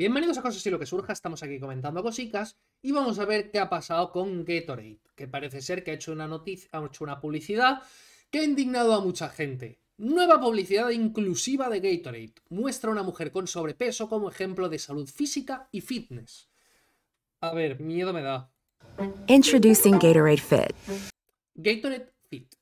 Bienvenidos a Cosas y lo que surja, estamos aquí comentando cositas y vamos a ver qué ha pasado con Gatorade, que parece ser que ha hecho una noticia, ha hecho una publicidad que ha indignado a mucha gente. Nueva publicidad inclusiva de Gatorade. Muestra a una mujer con sobrepeso como ejemplo de salud física y fitness. A ver, miedo me da. Introducing Gatorade Fit. Gatorade Fit.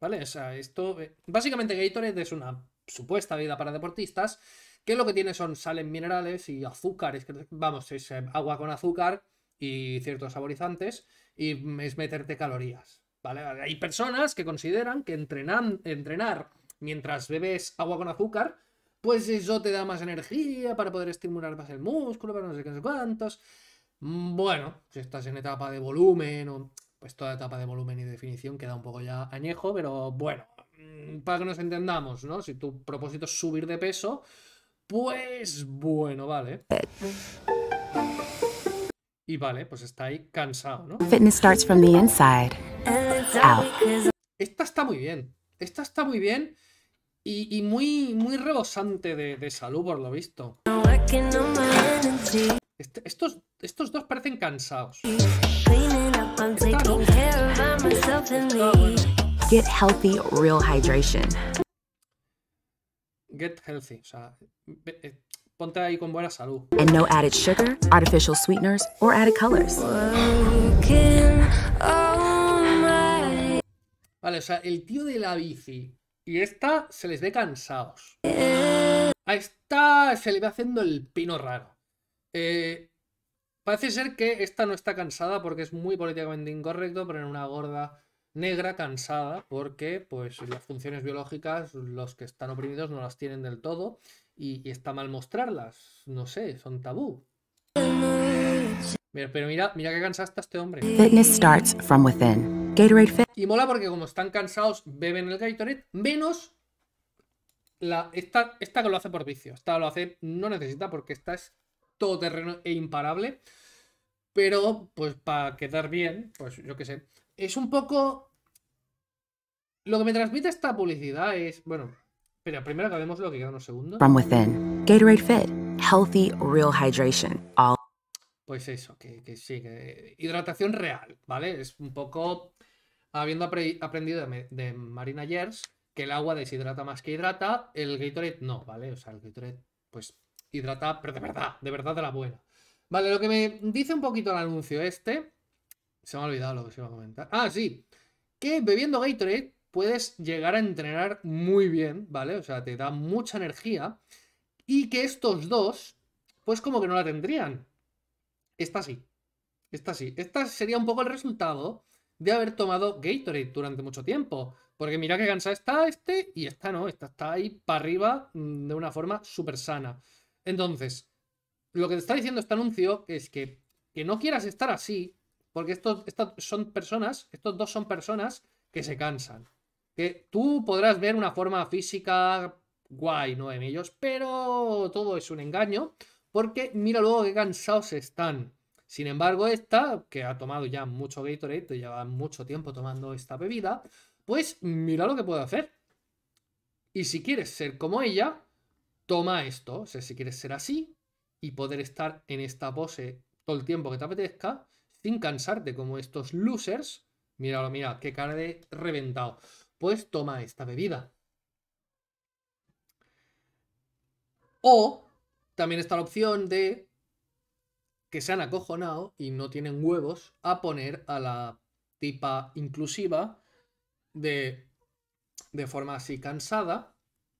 ¿Vale? O sea, esto. Eh, básicamente, Gatorade es una supuesta vida para deportistas que lo que tiene son sales minerales y azúcares, vamos, es eh, agua con azúcar y ciertos saborizantes y es meterte calorías, ¿vale? Hay personas que consideran que entrenar mientras bebes agua con azúcar, pues eso te da más energía para poder estimular más el músculo, para no sé qué, sé cuántos. Bueno, si estás en etapa de volumen o pues toda etapa de volumen y definición queda un poco ya añejo, pero bueno, mm, para que nos entendamos, ¿no? Si tu propósito es subir de peso, pues bueno, vale. Y vale, pues está ahí cansado, ¿no? inside. Esta está muy bien. Esta está muy bien y, muy, muy rebosante de, salud, por lo visto. Este, estos, estos dos parecen cansados. Get healthy, real hydration. Get healthy, o sea, eh, ponte ahí con buena salud. no artificial sweeteners Vale, o sea, el tío de la bici y esta se les ve cansados. A esta se le va haciendo el pino raro. Eh, parece ser que esta no está cansada porque es muy políticamente incorrecto poner una gorda negra cansada porque pues las funciones biológicas los que están oprimidos no las tienen del todo y, está mal mostrarlas no sé son tabú pero mira mira qué cansado está este hombre y mola porque como están cansados beben el Gatorade menos la esta esta que lo hace por vicio esta lo hace no necesita porque esta es todoterreno e imparable pero pues para quedar bien pues yo qué sé es un poco lo que me transmite esta publicidad es, bueno, espera. primero acabemos lo que queda unos segundos. From within, Gatorade Fit, healthy, real hydration. Pues eso, que, que sí, que hidratación real, ¿vale? Es un poco habiendo aprendido de, Marina Yers que el agua deshidrata más que hidrata, el Gatorade no, ¿vale? O sea, el Gatorade pues hidrata, pero de verdad, de verdad de la buena. Vale, lo que me dice un poquito el anuncio este, se me ha olvidado lo que se iba a comentar. Ah, sí, que bebiendo Gatorade puedes llegar a entrenar muy bien, ¿vale? O sea, te da mucha energía y que estos dos, pues como que no la tendrían. Esta sí, esta sí. Esta sería un poco el resultado de haber tomado Gatorade durante mucho tiempo. Porque mira qué cansada está este y esta no, esta está ahí para arriba mm, de una forma súper sana. Entonces, lo que te está diciendo este anuncio es que, que no quieras estar así, porque estos, son personas, estos dos son personas que se cansan. Que tú podrás ver una forma física guay, no en ellos, pero todo es un engaño, porque mira luego qué cansados están. Sin embargo, esta, que ha tomado ya mucho Gatorade, lleva mucho tiempo tomando esta bebida, pues mira lo que puede hacer. Y si quieres ser como ella, toma esto. O sea, si quieres ser así y poder estar en esta pose todo el tiempo que te apetezca, sin cansarte como estos losers, míralo, mira, qué cara de reventado pues toma esta bebida. O también está la opción de que se han acojonado y no tienen huevos a poner a la tipa inclusiva de, forma así cansada,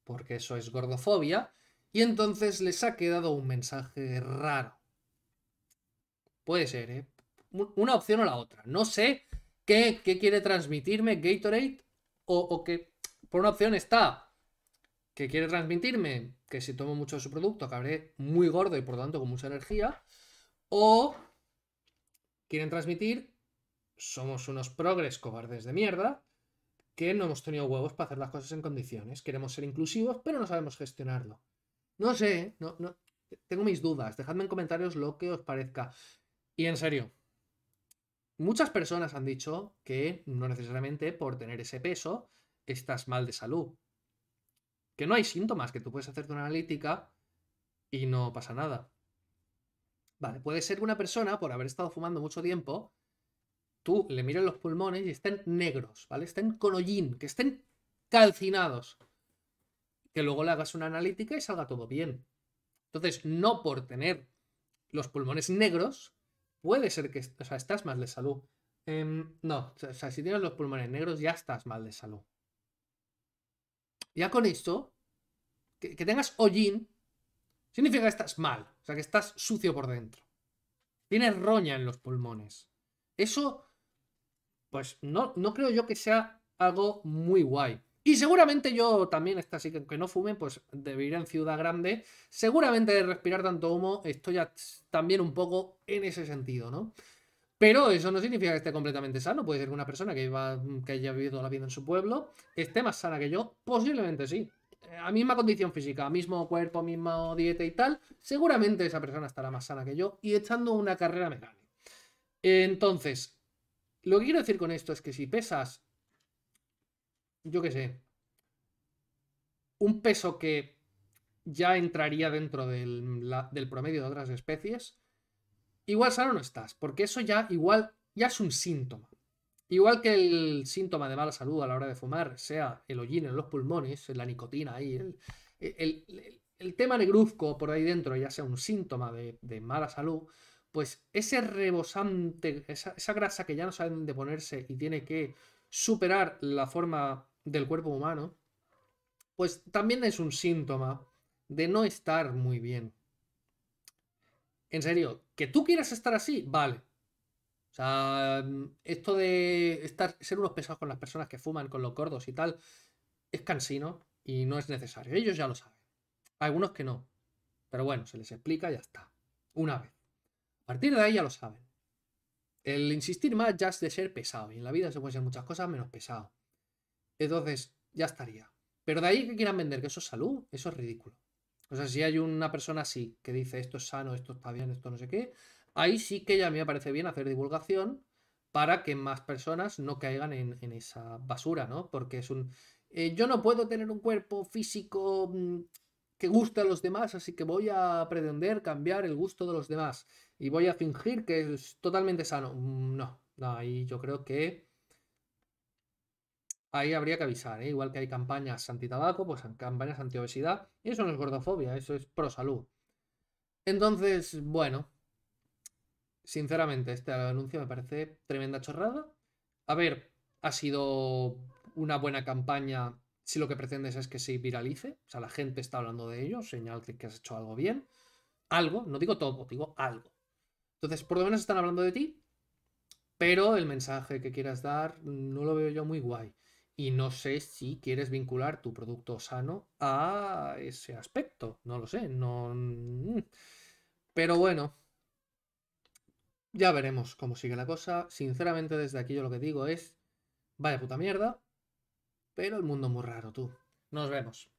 porque eso es gordofobia, y entonces les ha quedado un mensaje raro. Puede ser, ¿eh? Una opción o la otra. No sé qué, qué quiere transmitirme Gatorade o, que por una opción está que quiere transmitirme que si tomo mucho de su producto acabaré muy gordo y por tanto con mucha energía. O quieren transmitir, somos unos progres cobardes de mierda, que no hemos tenido huevos para hacer las cosas en condiciones. Queremos ser inclusivos, pero no sabemos gestionarlo. No sé, no, no, tengo mis dudas. Dejadme en comentarios lo que os parezca. Y en serio, Muchas personas han dicho que no necesariamente por tener ese peso estás mal de salud. Que no hay síntomas, que tú puedes hacerte una analítica y no pasa nada. Vale, puede ser que una persona, por haber estado fumando mucho tiempo, tú le mires los pulmones y estén negros, ¿vale? Estén con hollín, que estén calcinados. Que luego le hagas una analítica y salga todo bien. Entonces, no por tener los pulmones negros puede ser que, o estás mal de salud. Em, no, si tienes los pulmones negros ya estás mal de salud. Ya con esto, que, tengas hollín, significa que estás mal, o sea, que estás sucio por dentro. Tienes roña en los pulmones. Eso, pues no, no creo yo que sea algo muy guay. Y seguramente yo también, esta sí que no fume, pues de vivir en ciudad grande, seguramente de respirar tanto humo, estoy ya también un poco en ese sentido, ¿no? Pero eso no significa que esté completamente sano. Puede ser que una persona que, que haya vivido la vida en su pueblo esté más sana que yo. Posiblemente sí. A misma condición física, mismo cuerpo, misma dieta y tal. Seguramente esa persona estará más sana que yo y echando una carrera me Entonces, lo que quiero decir con esto es que si pesas yo qué sé, un peso que ya entraría dentro del, promedio de otras especies, igual sano no estás, porque eso ya igual ya es un síntoma. Igual que el síntoma de mala salud a la hora de fumar sea el hollín en los pulmones, la nicotina ahí, el, tema negruzco por ahí dentro ya sea un síntoma de, mala salud, pues ese rebosante, esa, esa, grasa que ya no saben de ponerse y tiene que superar la forma del cuerpo humano, pues también es un síntoma de no estar muy bien. En serio, que tú quieras estar así, vale. O sea, esto de estar, ser unos pesados con las personas que fuman, con los gordos y tal, es cansino y no es necesario. Ellos ya lo saben. Algunos que no. Pero bueno, se les explica y ya está. Una vez. A partir de ahí ya lo saben. El insistir más ya es de ser pesado. Y en la vida se pueden ser muchas cosas menos pesado. Entonces, ya estaría. Pero de ahí que quieran vender que eso es salud, eso es ridículo. O sea, si hay una persona así que dice esto es sano, esto está bien, esto no sé qué, ahí sí que ya me parece bien hacer divulgación para que más personas no caigan en, esa basura, ¿no? Porque es un... Eh, yo no puedo tener un cuerpo físico mm, que guste a los demás, así que voy a pretender cambiar el gusto de los demás y voy a fingir que es totalmente sano. Mm, no, no ahí yo creo que ahí habría que avisar, ¿eh? igual que hay campañas anti-tabaco, pues campañas anti-obesidad, y eso no es gordofobia, eso es pro salud. Entonces, bueno, sinceramente, este anuncio me parece tremenda chorrada. A ver, ha sido una buena campaña si lo que pretendes es que se viralice, o sea, la gente está hablando de ello, señal que has hecho algo bien, algo, no digo todo, digo algo. Entonces, por lo menos están hablando de ti, pero el mensaje que quieras dar no lo veo yo muy guay. Y no sé si quieres vincular tu producto sano a ese aspecto. No lo sé. No. Mm. Pero bueno. Ya veremos cómo sigue la cosa. Sinceramente, desde aquí yo lo que digo es. Vaya puta mierda. Pero el mundo muy raro, tú. Nos vemos.